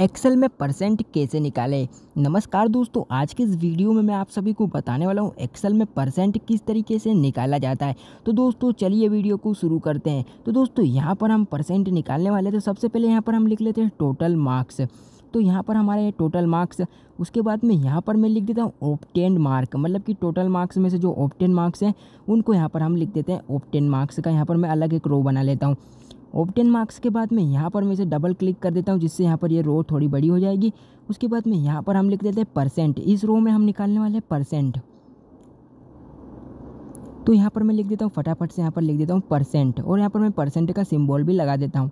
Excel में percent कैसे निकाले नमस्कार दोस्तों आज के इस वीडियो में मैं आप सभी को बताने वाला हूँ एक्सेल में परसेंट किस तरीके से निकाला जाता है तो दोस्तों चलिए वीडियो को शुरू करते हैं तो दोस्तों यहाँ पर हम परसेंट निकालने वाले तो सबसे पहले यहाँ पर हम लिख लेते हैं टोटल मार्क्स तो यहाँ पर हमारे टोटल मार्क्स उसके बाद में यहाँ पर मैं लिख देता हूँ ऑप्टेंड मार्क मतलब कि टोटल मार्क्स में से जो ऑप्टेन मार्क्स हैं उनको यहाँ पर हम लिख देते हैं ऑप्टेन मार्क्स का यहाँ पर मैं अलग एक रो बना लेता हूँ ऑप्टेन मार्क्स के बाद में यहाँ पर मैं इसे डबल क्लिक कर देता हूँ जिससे यहाँ पर ये रो थोड़ी बड़ी हो जाएगी उसके बाद में यहाँ पर हम लिख देते हैं परसेंट इस रो में हम निकालने वाले हैं परसेंट तो यहाँ पर मैं लिख देता हूँ फटाफट से यहाँ पर लिख देता हूँ परसेंट और यहाँ पर मैं परसेंट का सिम्बॉल भी लगा देता हूँ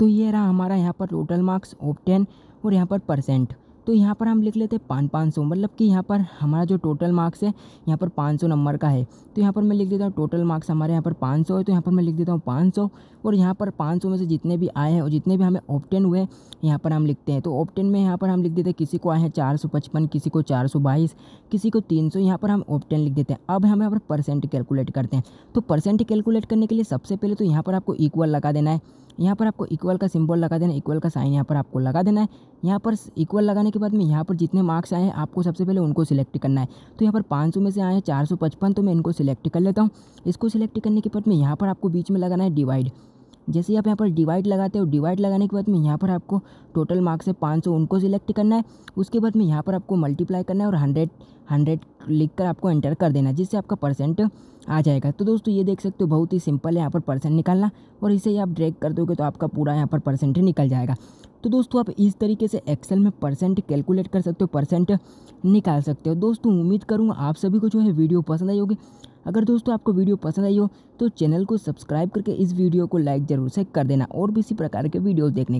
तो ये रहा हमारा यहाँ पर टोटल मार्क्स ऑप्टेन और यहाँ पर परसेंट तो यहाँ पर हम लिख लेते हैं पाँच पाँच सौ मतलब कि यहाँ पर हमारा जो टोटल मार्क्स है यहाँ पर पाँच सौ नंबर का है तो यहाँ पर मैं लिख देता हूँ टोटल मार्क्स हमारे यहाँ पर पाँच सौ है तो यहाँ पर मैं लिख देता हूँ पाँच सौ और यहाँ पर पाँच सौ में से जितने भी आए हैं और जितने भी हमें ऑप्टेन हुए हैं यहाँ पर हम लिखते हैं तो ऑप्टेन में यहाँ पर हम लिख देते हैं किसी को आए हैं चार सौ पचपन किसी को चार सौ बाईस किसी को तीन सौ यहाँ पर हम ऑप्टेन लिख देते हैं अब हम यहाँ पर परसेंट कैलकुलेट करते हैं तो परसेंट कैलकुलेट करने के लिए सबसे पहले तो यहाँ पर आपको इक्वल लगा देना है यहाँ पर आपको इक्वल का सिंबल लगा देना इक्वल का साइन यहाँ पर आपको लगा देना है यहाँ पर इक्वल लगाने के बाद में यहाँ पर जितने मार्क्स आए हैं आपको सबसे पहले उनको सिलेक्ट करना है तो यहाँ पर 500 में से आए हैं 455 तो मैं इनको सिलेक्ट कर लेता हूँ इसको सिलेक्ट करने के बाद में यहाँ पर आपको बीच में लगाना है डिवाइड जैसे ही आप यहाँ पर डिवाइड लगाते हो डिवाइड लगाने के बाद में यहाँ पर आपको टोटल मार्क्स है पाँच सौ उनको सिलेक्ट करना है उसके बाद में यहाँ पर आपको मल्टीप्लाई करना है और हंड्रेड हंड्रेड लिख कर आपको एंटर कर देना जिससे आपका परसेंट आ जाएगा तो दोस्तों ये देख सकते हो बहुत ही सिंपल है यहाँ पर परसेंट निकालना और इसे ही आप ड्रैग कर दोगे तो आपका पूरा यहाँ पर परसेंट निकल जाएगा तो दोस्तों आप इस तरीके से एक्सेल में परसेंट कैलकुलेट कर सकते हो परसेंट निकाल सकते हो दोस्तों उम्मीद करूँगा आप सभी को जो है वीडियो पसंद आई होगी अगर दोस्तों आपको वीडियो पसंद आई हो तो चैनल को सब्सक्राइब करके इस वीडियो को लाइक ज़रूर से कर देना और भी इसी प्रकार के वीडियोज़ देखने के